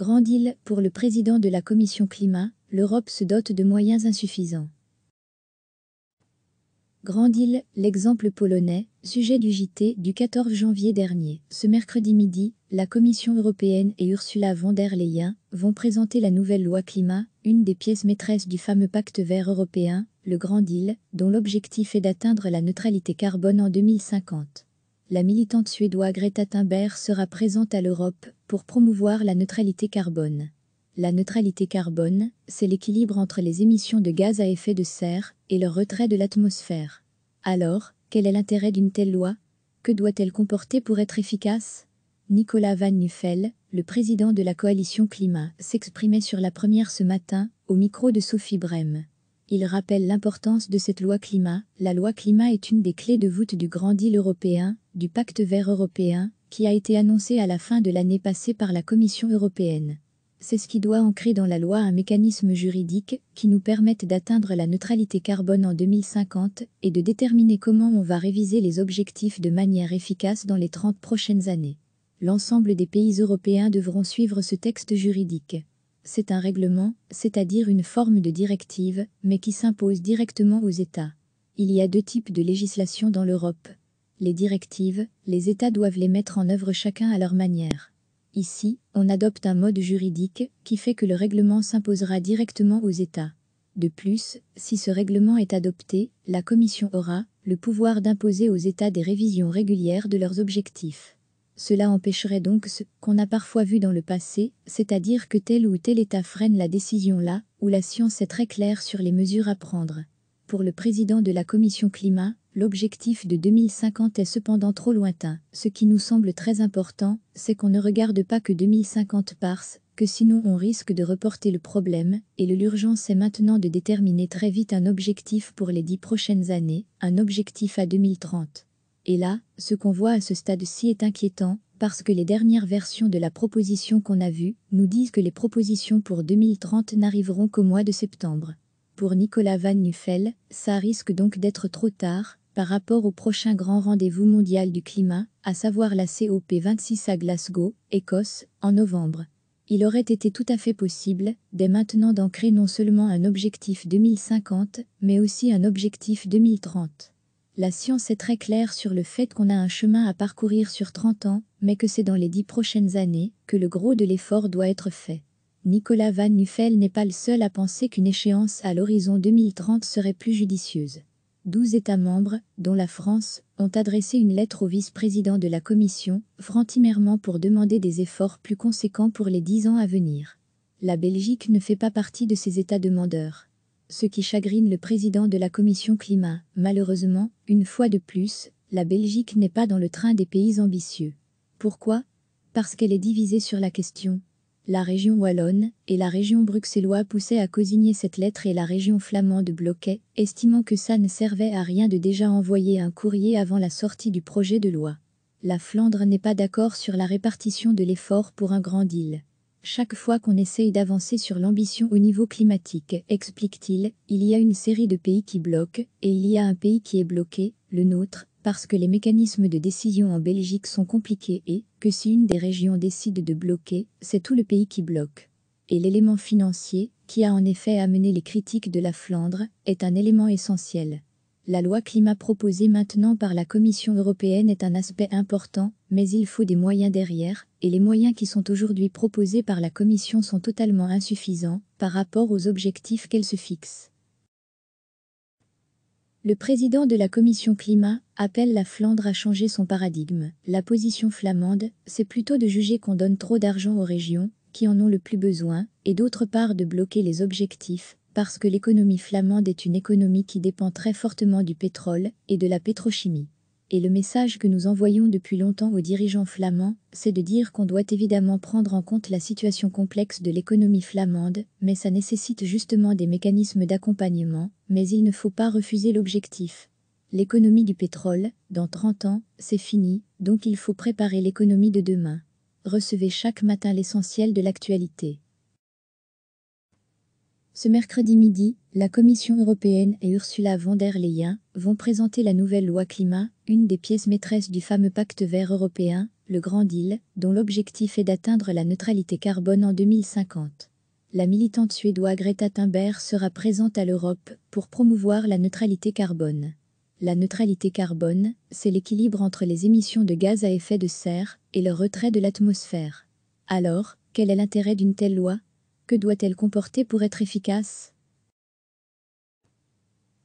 Grand île pour le président de la Commission climat, l'Europe se dote de moyens insuffisants. Grand île, l'exemple polonais, sujet du JT du 14 janvier dernier. Ce mercredi midi, la Commission européenne et Ursula von der Leyen vont présenter la nouvelle loi climat, une des pièces maîtresses du fameux pacte vert européen, le Grand île, dont l'objectif est d'atteindre la neutralité carbone en 2050 la militante suédoise Greta Thunberg sera présente à l'Europe pour promouvoir la neutralité carbone. La neutralité carbone, c'est l'équilibre entre les émissions de gaz à effet de serre et leur retrait de l'atmosphère. Alors, quel est l'intérêt d'une telle loi Que doit-elle comporter pour être efficace Nicolas Van Nuffel, le président de la coalition climat, s'exprimait sur la première ce matin, au micro de Sophie Brem. Il rappelle l'importance de cette loi climat. La loi climat est une des clés de voûte du grand deal européen du pacte vert européen, qui a été annoncé à la fin de l'année passée par la Commission européenne. C'est ce qui doit ancrer dans la loi un mécanisme juridique qui nous permette d'atteindre la neutralité carbone en 2050 et de déterminer comment on va réviser les objectifs de manière efficace dans les 30 prochaines années. L'ensemble des pays européens devront suivre ce texte juridique. C'est un règlement, c'est-à-dire une forme de directive, mais qui s'impose directement aux États. Il y a deux types de législation dans l'Europe les directives, les États doivent les mettre en œuvre chacun à leur manière. Ici, on adopte un mode juridique qui fait que le règlement s'imposera directement aux États. De plus, si ce règlement est adopté, la Commission aura le pouvoir d'imposer aux États des révisions régulières de leurs objectifs. Cela empêcherait donc ce qu'on a parfois vu dans le passé, c'est-à-dire que tel ou tel État freine la décision là où la science est très claire sur les mesures à prendre. Pour le président de la Commission climat, L'objectif de 2050 est cependant trop lointain. Ce qui nous semble très important, c'est qu'on ne regarde pas que 2050 parce que sinon on risque de reporter le problème, et l'urgence est maintenant de déterminer très vite un objectif pour les dix prochaines années, un objectif à 2030. Et là, ce qu'on voit à ce stade-ci est inquiétant, parce que les dernières versions de la proposition qu'on a vue nous disent que les propositions pour 2030 n'arriveront qu'au mois de septembre. Pour Nicolas Van Nuffel, ça risque donc d'être trop tard, par rapport au prochain grand rendez-vous mondial du climat, à savoir la COP26 à Glasgow, Écosse, en novembre. Il aurait été tout à fait possible, dès maintenant, d'ancrer non seulement un objectif 2050, mais aussi un objectif 2030. La science est très claire sur le fait qu'on a un chemin à parcourir sur 30 ans, mais que c'est dans les dix prochaines années que le gros de l'effort doit être fait. Nicolas Van Nuffel n'est pas le seul à penser qu'une échéance à l'horizon 2030 serait plus judicieuse. 12 États membres, dont la France, ont adressé une lettre au vice-président de la Commission, Franck pour demander des efforts plus conséquents pour les dix ans à venir. La Belgique ne fait pas partie de ces États demandeurs. Ce qui chagrine le président de la Commission climat, malheureusement, une fois de plus, la Belgique n'est pas dans le train des pays ambitieux. Pourquoi Parce qu'elle est divisée sur la question la région wallonne et la région bruxelloise poussaient à cosigner cette lettre et la région flamande bloquait, estimant que ça ne servait à rien de déjà envoyer un courrier avant la sortie du projet de loi. La Flandre n'est pas d'accord sur la répartition de l'effort pour un grand deal. Chaque fois qu'on essaye d'avancer sur l'ambition au niveau climatique, explique-t-il, il y a une série de pays qui bloquent, et il y a un pays qui est bloqué, le nôtre, parce que les mécanismes de décision en Belgique sont compliqués et que si une des régions décide de bloquer, c'est tout le pays qui bloque. Et l'élément financier, qui a en effet amené les critiques de la Flandre, est un élément essentiel. La loi climat proposée maintenant par la Commission européenne est un aspect important, mais il faut des moyens derrière, et les moyens qui sont aujourd'hui proposés par la Commission sont totalement insuffisants par rapport aux objectifs qu'elle se fixe. Le président de la commission climat appelle la Flandre à changer son paradigme. La position flamande, c'est plutôt de juger qu'on donne trop d'argent aux régions qui en ont le plus besoin, et d'autre part de bloquer les objectifs, parce que l'économie flamande est une économie qui dépend très fortement du pétrole et de la pétrochimie. Et le message que nous envoyons depuis longtemps aux dirigeants flamands, c'est de dire qu'on doit évidemment prendre en compte la situation complexe de l'économie flamande, mais ça nécessite justement des mécanismes d'accompagnement, mais il ne faut pas refuser l'objectif. L'économie du pétrole, dans 30 ans, c'est fini, donc il faut préparer l'économie de demain. Recevez chaque matin l'essentiel de l'actualité. Ce mercredi midi, la Commission européenne et Ursula von der Leyen vont présenter la nouvelle loi climat, une des pièces maîtresses du fameux pacte vert européen, le Grand Deal, dont l'objectif est d'atteindre la neutralité carbone en 2050. La militante suédoise Greta Thunberg sera présente à l'Europe pour promouvoir la neutralité carbone. La neutralité carbone, c'est l'équilibre entre les émissions de gaz à effet de serre et le retrait de l'atmosphère. Alors, quel est l'intérêt d'une telle loi que doit-elle comporter pour être efficace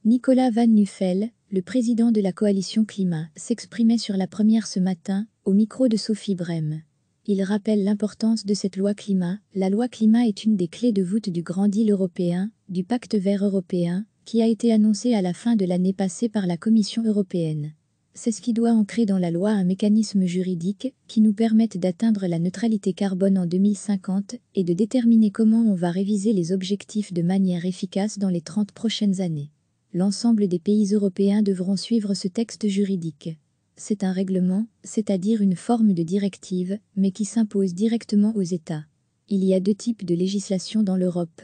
Nicolas Van Nuffel, le président de la coalition climat, s'exprimait sur la première ce matin, au micro de Sophie Brem. Il rappelle l'importance de cette loi climat. La loi climat est une des clés de voûte du Grand Deal européen, du Pacte vert européen, qui a été annoncé à la fin de l'année passée par la Commission européenne c'est ce qui doit ancrer dans la loi un mécanisme juridique qui nous permette d'atteindre la neutralité carbone en 2050 et de déterminer comment on va réviser les objectifs de manière efficace dans les 30 prochaines années. L'ensemble des pays européens devront suivre ce texte juridique. C'est un règlement, c'est-à-dire une forme de directive, mais qui s'impose directement aux États. Il y a deux types de législation dans l'Europe.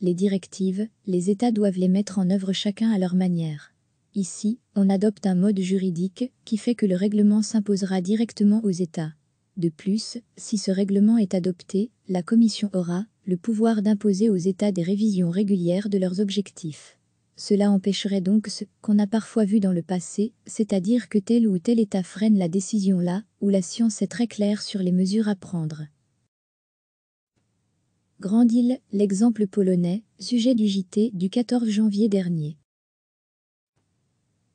Les directives, les États doivent les mettre en œuvre chacun à leur manière. Ici, on adopte un mode juridique qui fait que le règlement s'imposera directement aux États. De plus, si ce règlement est adopté, la Commission aura le pouvoir d'imposer aux États des révisions régulières de leurs objectifs. Cela empêcherait donc ce qu'on a parfois vu dans le passé, c'est-à-dire que tel ou tel État freine la décision là où la science est très claire sur les mesures à prendre. Grand île l'exemple polonais, sujet du JT du 14 janvier dernier.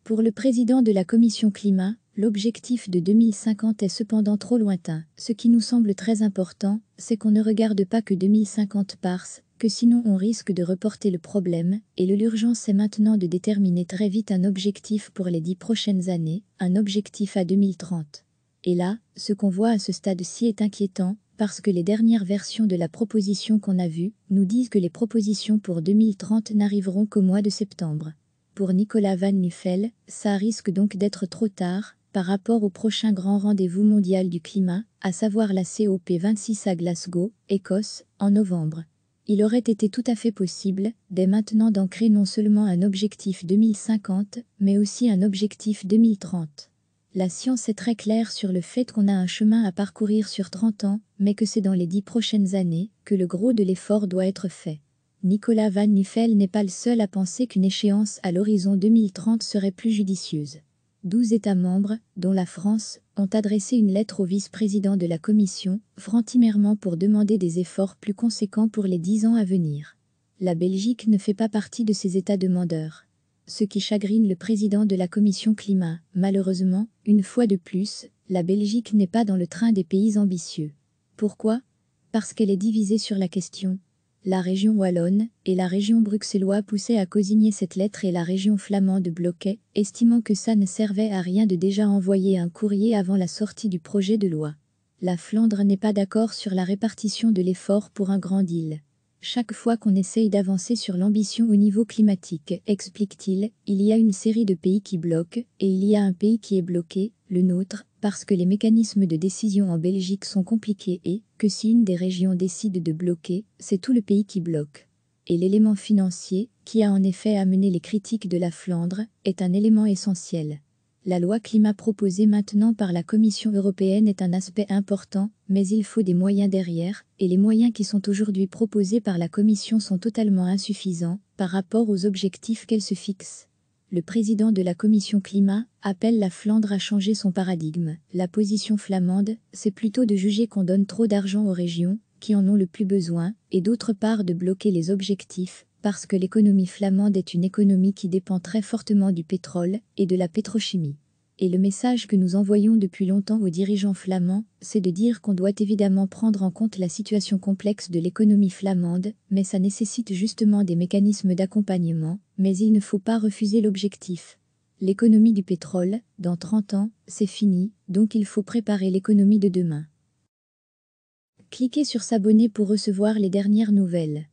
Pour le président de la Commission climat, l'objectif de 2050 est cependant trop lointain. Ce qui nous semble très important, c'est qu'on ne regarde pas que 2050 parse, que sinon on risque de reporter le problème, et l'urgence est maintenant de déterminer très vite un objectif pour les dix prochaines années, un objectif à 2030. Et là, ce qu'on voit à ce stade-ci est inquiétant, parce que les dernières versions de la proposition qu'on a vue nous disent que les propositions pour 2030 n'arriveront qu'au mois de septembre pour Nicolas Van Nuffel, ça risque donc d'être trop tard par rapport au prochain grand rendez-vous mondial du climat, à savoir la COP26 à Glasgow, Écosse, en novembre. Il aurait été tout à fait possible, dès maintenant, d'ancrer non seulement un objectif 2050, mais aussi un objectif 2030. La science est très claire sur le fait qu'on a un chemin à parcourir sur 30 ans, mais que c'est dans les dix prochaines années que le gros de l'effort doit être fait. Nicolas Van Niffel n'est pas le seul à penser qu'une échéance à l'horizon 2030 serait plus judicieuse. Douze États membres, dont la France, ont adressé une lettre au vice-président de la Commission, frantimèrement pour demander des efforts plus conséquents pour les dix ans à venir. La Belgique ne fait pas partie de ces États demandeurs. Ce qui chagrine le président de la Commission climat, malheureusement, une fois de plus, la Belgique n'est pas dans le train des pays ambitieux. Pourquoi Parce qu'elle est divisée sur la question la région wallonne et la région bruxelloise poussaient à cosigner cette lettre et la région flamande bloquait, estimant que ça ne servait à rien de déjà envoyer un courrier avant la sortie du projet de loi. La Flandre n'est pas d'accord sur la répartition de l'effort pour un grand deal. Chaque fois qu'on essaye d'avancer sur l'ambition au niveau climatique, explique-t-il, il y a une série de pays qui bloquent, et il y a un pays qui est bloqué, le nôtre, parce que les mécanismes de décision en Belgique sont compliqués et que si une des régions décide de bloquer, c'est tout le pays qui bloque. Et l'élément financier, qui a en effet amené les critiques de la Flandre, est un élément essentiel. La loi climat proposée maintenant par la Commission européenne est un aspect important, mais il faut des moyens derrière, et les moyens qui sont aujourd'hui proposés par la Commission sont totalement insuffisants par rapport aux objectifs qu'elle se fixe le président de la commission climat appelle la Flandre à changer son paradigme. La position flamande, c'est plutôt de juger qu'on donne trop d'argent aux régions qui en ont le plus besoin, et d'autre part de bloquer les objectifs, parce que l'économie flamande est une économie qui dépend très fortement du pétrole et de la pétrochimie. Et le message que nous envoyons depuis longtemps aux dirigeants flamands, c'est de dire qu'on doit évidemment prendre en compte la situation complexe de l'économie flamande, mais ça nécessite justement des mécanismes d'accompagnement, mais il ne faut pas refuser l'objectif. L'économie du pétrole, dans 30 ans, c'est fini, donc il faut préparer l'économie de demain. Cliquez sur s'abonner pour recevoir les dernières nouvelles.